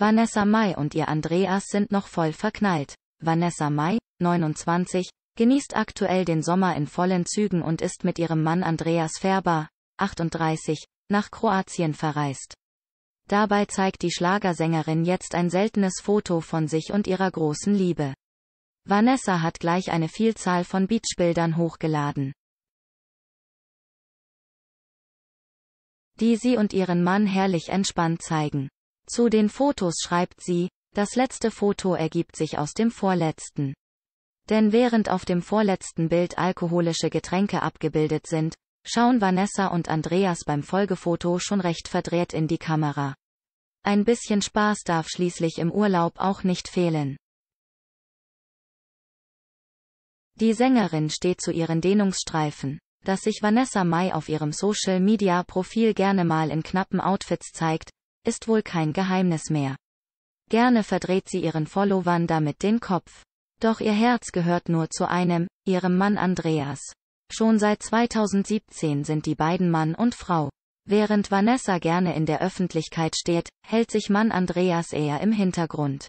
Vanessa Mai und ihr Andreas sind noch voll verknallt. Vanessa Mai, 29, genießt aktuell den Sommer in vollen Zügen und ist mit ihrem Mann Andreas Färber, 38, nach Kroatien verreist. Dabei zeigt die Schlagersängerin jetzt ein seltenes Foto von sich und ihrer großen Liebe. Vanessa hat gleich eine Vielzahl von Beachbildern hochgeladen. die sie und ihren Mann herrlich entspannt zeigen. Zu den Fotos schreibt sie, das letzte Foto ergibt sich aus dem vorletzten. Denn während auf dem vorletzten Bild alkoholische Getränke abgebildet sind, schauen Vanessa und Andreas beim Folgefoto schon recht verdreht in die Kamera. Ein bisschen Spaß darf schließlich im Urlaub auch nicht fehlen. Die Sängerin steht zu ihren Dehnungsstreifen. Dass sich Vanessa Mai auf ihrem Social-Media-Profil gerne mal in knappen Outfits zeigt, ist wohl kein Geheimnis mehr. Gerne verdreht sie ihren Followern damit den Kopf. Doch ihr Herz gehört nur zu einem, ihrem Mann Andreas. Schon seit 2017 sind die beiden Mann und Frau. Während Vanessa gerne in der Öffentlichkeit steht, hält sich Mann Andreas eher im Hintergrund.